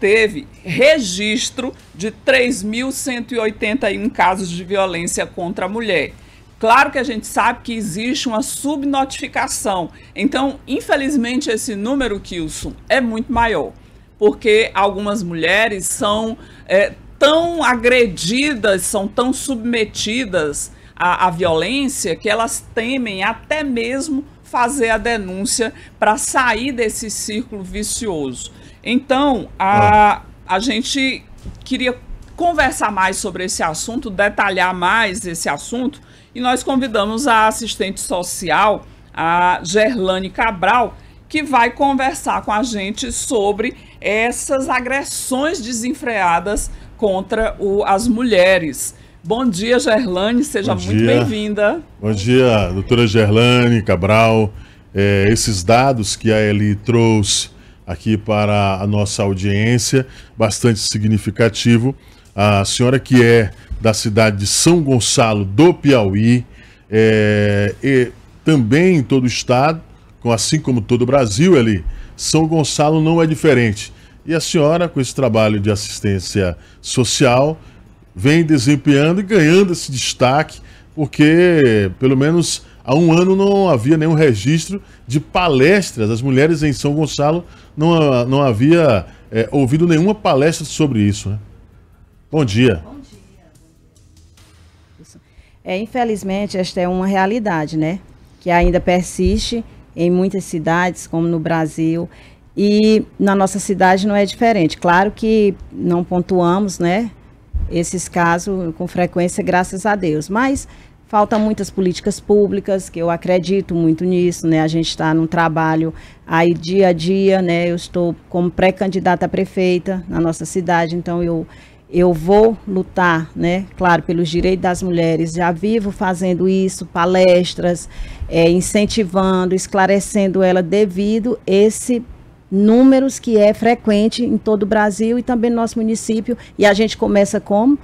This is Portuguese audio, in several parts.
teve registro de 3.181 casos de violência contra a mulher. Claro que a gente sabe que existe uma subnotificação. Então, infelizmente, esse número, Kilson, é muito maior. Porque algumas mulheres são é, tão agredidas, são tão submetidas à, à violência que elas temem até mesmo fazer a denúncia para sair desse círculo vicioso. Então, a, ah. a gente queria conversar mais sobre esse assunto, detalhar mais esse assunto, e nós convidamos a assistente social, a Gerlane Cabral, que vai conversar com a gente sobre essas agressões desenfreadas contra o, as mulheres. Bom dia, Gerlane, seja Bom muito bem-vinda. Bom dia, doutora Gerlane Cabral. É, esses dados que a Eli trouxe aqui para a nossa audiência, bastante significativo. A senhora que é da cidade de São Gonçalo do Piauí, é, e também em todo o estado, assim como todo o Brasil ali, São Gonçalo não é diferente. E a senhora, com esse trabalho de assistência social, vem desempenhando e ganhando esse destaque, porque pelo menos Há um ano não havia nenhum registro de palestras. As mulheres em São Gonçalo não, não havia é, ouvido nenhuma palestra sobre isso. Né? Bom dia. Bom dia. É, infelizmente, esta é uma realidade, né? Que ainda persiste em muitas cidades, como no Brasil. E na nossa cidade não é diferente. Claro que não pontuamos, né? Esses casos com frequência, graças a Deus. Mas Faltam muitas políticas públicas, que eu acredito muito nisso, né? A gente está num trabalho aí dia a dia, né? Eu estou como pré-candidata a prefeita na nossa cidade, então eu eu vou lutar, né? Claro, pelos direitos das mulheres. Já vivo fazendo isso, palestras, é, incentivando, esclarecendo ela devido esse números que é frequente em todo o Brasil e também no nosso município. E a gente começa como?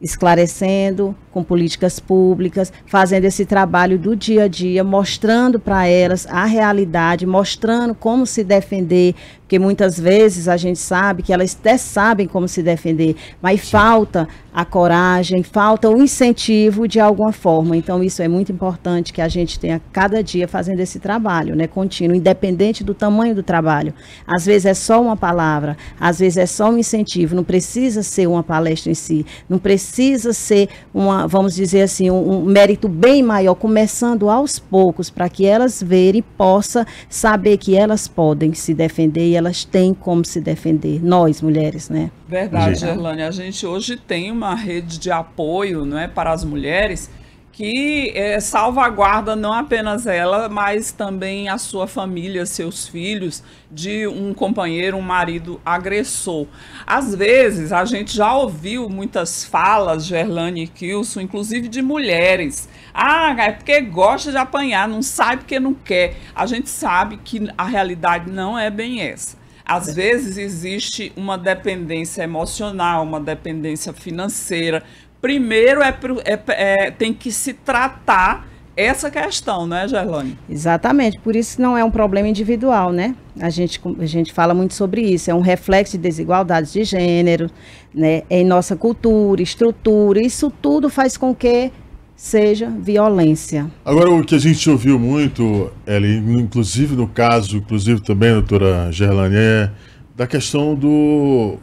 esclarecendo com políticas públicas, fazendo esse trabalho do dia a dia, mostrando para elas a realidade, mostrando como se defender, porque muitas vezes a gente sabe que elas até sabem como se defender, mas Sim. falta a coragem, falta o incentivo de alguma forma. Então, isso é muito importante que a gente tenha cada dia fazendo esse trabalho, né? Contínuo, independente do tamanho do trabalho. Às vezes é só uma palavra, às vezes é só um incentivo, não precisa ser uma palestra em si, não precisa ser uma, vamos dizer assim, um, um mérito bem maior, começando aos poucos, para que elas verem e possa saber que elas podem se defender e elas têm como se defender, nós mulheres, né? Verdade, Gerlane. A gente hoje tem uma rede de apoio não é, para as mulheres que é, salvaguarda não apenas ela, mas também a sua família, seus filhos, de um companheiro, um marido agressor. Às vezes, a gente já ouviu muitas falas, Gerlane e Kilson, inclusive de mulheres, ah, é porque gosta de apanhar, não sai porque não quer. A gente sabe que a realidade não é bem essa. Às é. vezes existe uma dependência emocional, uma dependência financeira. Primeiro é, é, é tem que se tratar essa questão, né, Gerlane? Exatamente, por isso não é um problema individual, né? A gente, a gente fala muito sobre isso, é um reflexo de desigualdades de gênero, né? É em nossa cultura, estrutura, isso tudo faz com que seja violência. Agora, o que a gente ouviu muito, Eli, inclusive no caso, inclusive também, doutora Gerlane, é da questão do.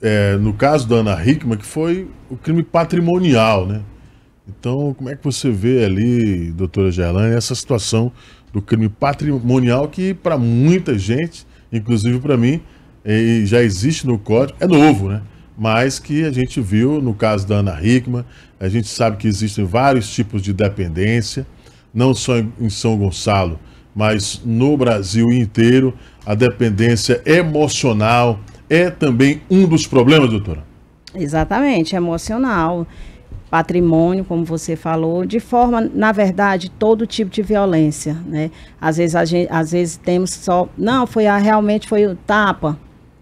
É, no caso da Ana Hickman, que foi o crime patrimonial, né? Então, como é que você vê ali, doutora Gerlane, essa situação do crime patrimonial que, para muita gente, inclusive para mim, é, já existe no código, é novo, né? mas que a gente viu no caso da Ana Hickman, a gente sabe que existem vários tipos de dependência, não só em São Gonçalo, mas no Brasil inteiro, a dependência emocional é também um dos problemas, doutora? Exatamente, emocional, patrimônio, como você falou, de forma, na verdade, todo tipo de violência, né? Às vezes, gente, às vezes temos só, não, foi a, realmente foi o tapa,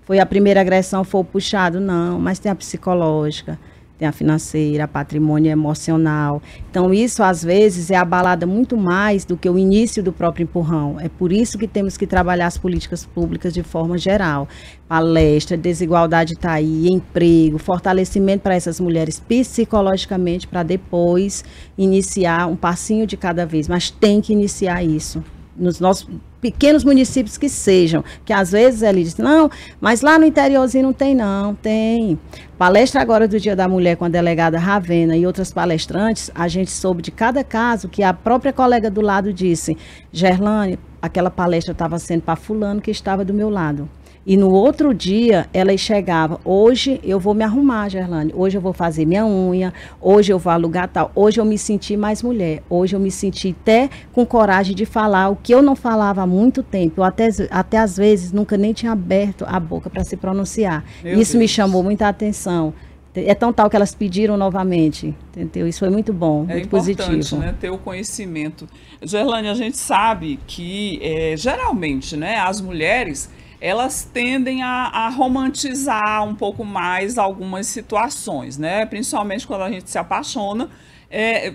foi a primeira agressão, foi puxado, não, mas tem a psicológica, tem a financeira, a patrimônio emocional. Então, isso às vezes é abalada muito mais do que o início do próprio empurrão. É por isso que temos que trabalhar as políticas públicas de forma geral. Palestra, desigualdade está aí, emprego, fortalecimento para essas mulheres psicologicamente, para depois iniciar um passinho de cada vez. Mas tem que iniciar isso nos nossos pequenos municípios que sejam, que às vezes ele diz, não, mas lá no interiorzinho não tem não, tem. Palestra agora do Dia da Mulher com a delegada Ravena e outras palestrantes, a gente soube de cada caso que a própria colega do lado disse, Gerlane, aquela palestra estava sendo para fulano que estava do meu lado. E no outro dia, elas chegavam, hoje eu vou me arrumar, Gerlane, hoje eu vou fazer minha unha, hoje eu vou alugar tal, hoje eu me senti mais mulher, hoje eu me senti até com coragem de falar o que eu não falava há muito tempo, eu até, até às vezes nunca nem tinha aberto a boca para se pronunciar. Meu Isso Deus. me chamou muita atenção. É tão tal que elas pediram novamente, entendeu? Isso foi muito bom, é muito positivo. Né, ter o conhecimento. Gerlane, a gente sabe que é, geralmente, né, as mulheres elas tendem a, a, romantizar um pouco mais algumas situações, né? Principalmente quando a gente se apaixona, é,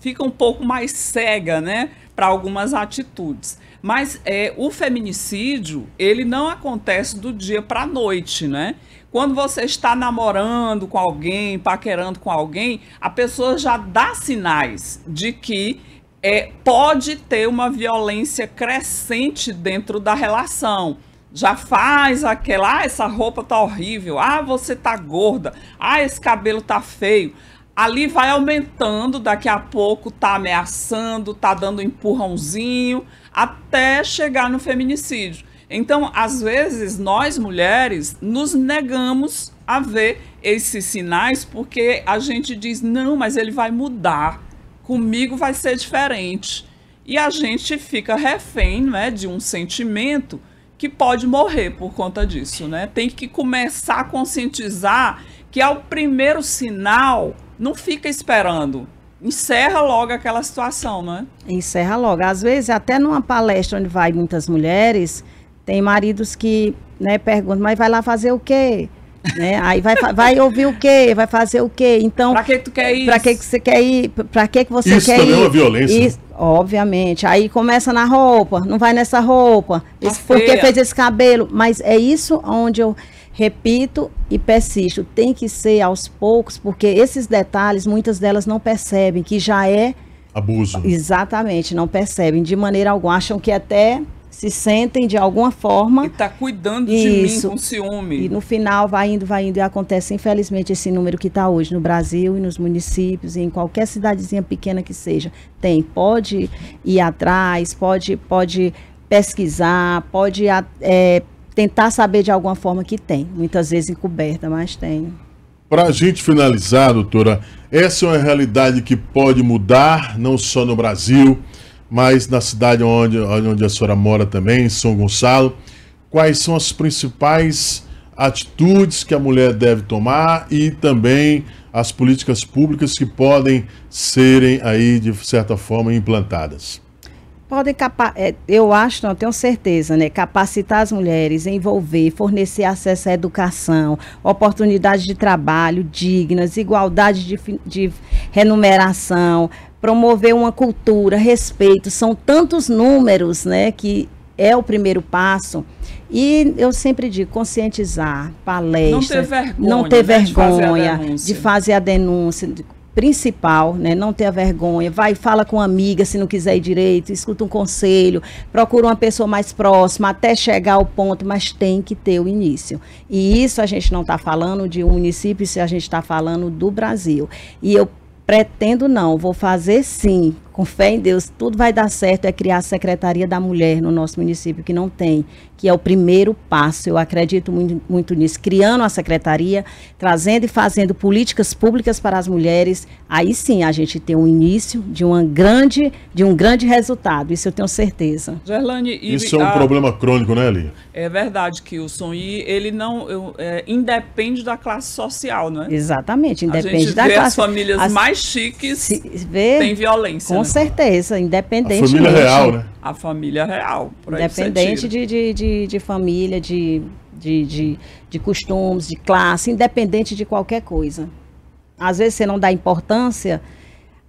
fica um pouco mais cega, né? Para algumas atitudes. Mas é, o feminicídio, ele não acontece do dia para a noite, né? Quando você está namorando com alguém, paquerando com alguém, a pessoa já dá sinais de que é, pode ter uma violência crescente dentro da relação já faz aquela, ah, essa roupa tá horrível, ah, você tá gorda, ah, esse cabelo tá feio. Ali vai aumentando, daqui a pouco tá ameaçando, tá dando um empurrãozinho, até chegar no feminicídio. Então, às vezes, nós mulheres nos negamos a ver esses sinais porque a gente diz: não, mas ele vai mudar, comigo vai ser diferente. E a gente fica refém né, de um sentimento que pode morrer por conta disso, né? Tem que começar a conscientizar que ao primeiro sinal não fica esperando. Encerra logo aquela situação, né? Encerra logo. Às vezes, até numa palestra onde vai muitas mulheres, tem maridos que né, perguntam, mas vai lá fazer o quê? né? Aí vai, vai ouvir o quê? Vai fazer o quê? Então, para que tu quer ir? Para que, que você quer ir? Para que, que você isso quer ir? Isso também é uma violência. Isso, né? Obviamente. Aí começa na roupa, não vai nessa roupa, tá porque fez esse cabelo. Mas é isso onde eu repito e persisto. Tem que ser aos poucos, porque esses detalhes, muitas delas não percebem que já é. Abuso. Exatamente, não percebem de maneira alguma. Acham que até se sentem de alguma forma. E está cuidando isso. de mim com ciúme. E no final vai indo, vai indo e acontece, infelizmente, esse número que está hoje no Brasil e nos municípios e em qualquer cidadezinha pequena que seja. Tem, pode ir atrás, pode, pode pesquisar, pode é, tentar saber de alguma forma que tem. Muitas vezes encoberta, mas tem. Para a gente finalizar, doutora, essa é uma realidade que pode mudar, não só no Brasil mas na cidade onde, onde a senhora mora também, em São Gonçalo, quais são as principais atitudes que a mulher deve tomar e também as políticas públicas que podem serem aí, de certa forma, implantadas? Podem, é, eu acho, não tenho certeza, né? Capacitar as mulheres, envolver, fornecer acesso à educação, oportunidades de trabalho dignas, igualdade de, de renumeração, promover uma cultura, respeito, são tantos números, né, que é o primeiro passo. E eu sempre digo, conscientizar, palestra, não ter vergonha, não ter vergonha né, de, fazer de fazer a denúncia, principal, né? Não ter a vergonha. Vai, fala com uma amiga se não quiser ir direito, escuta um conselho, procura uma pessoa mais próxima até chegar ao ponto, mas tem que ter o início. E isso a gente não está falando de um município, a gente está falando do Brasil. E eu Pretendo não, vou fazer sim, com fé em Deus, tudo vai dar certo, é criar a Secretaria da Mulher no nosso município, que não tem, que é o primeiro passo. Eu acredito muito, muito nisso. Criando a secretaria, trazendo e fazendo políticas públicas para as mulheres, aí sim a gente tem o um início de, uma grande, de um grande resultado, isso eu tenho certeza. Gerlane, e, isso é um a, problema crônico, né, Lia? É verdade, Kilson, e ele não eu, é, independe da classe social, não é? Exatamente, independe a gente da vê classe. As famílias as, mais chiques vê, têm violência. Com né? certeza, independente. A família real, né? A família real. Independente de, de, de, de, família, de, de, de, de costumes, de classe, independente de qualquer coisa. Às vezes você não dá importância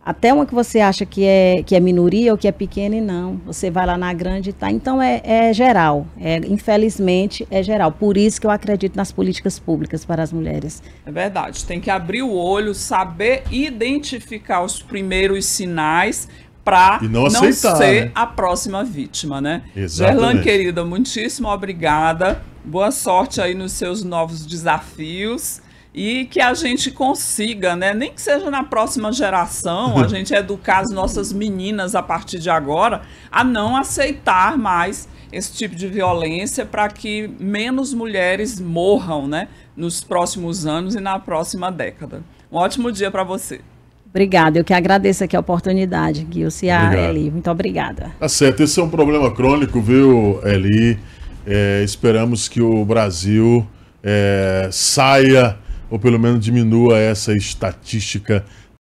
até uma que você acha que é, que é minoria ou que é pequena e não. Você vai lá na grande e tá. Então é, é geral. É, infelizmente é geral. Por isso que eu acredito nas políticas públicas para as mulheres. É verdade. Tem que abrir o olho, saber identificar os primeiros sinais para não, aceitar, ser né? a próxima vítima, né? Gerlan, querida, muitíssimo obrigada. Boa sorte aí nos seus novos desafios e que a gente consiga, né? Nem que seja na próxima geração, a gente educar as nossas meninas a partir de agora a não aceitar mais esse tipo de violência para que menos mulheres morram, né? Nos próximos anos e na próxima década. Um ótimo dia para você. Obrigada, eu que agradeço aqui a oportunidade, Gil, e a Eli. Muito obrigada. Tá certo, esse é um problema crônico, viu, Eli? É, esperamos que o Brasil é, saia ou pelo menos diminua essa estatística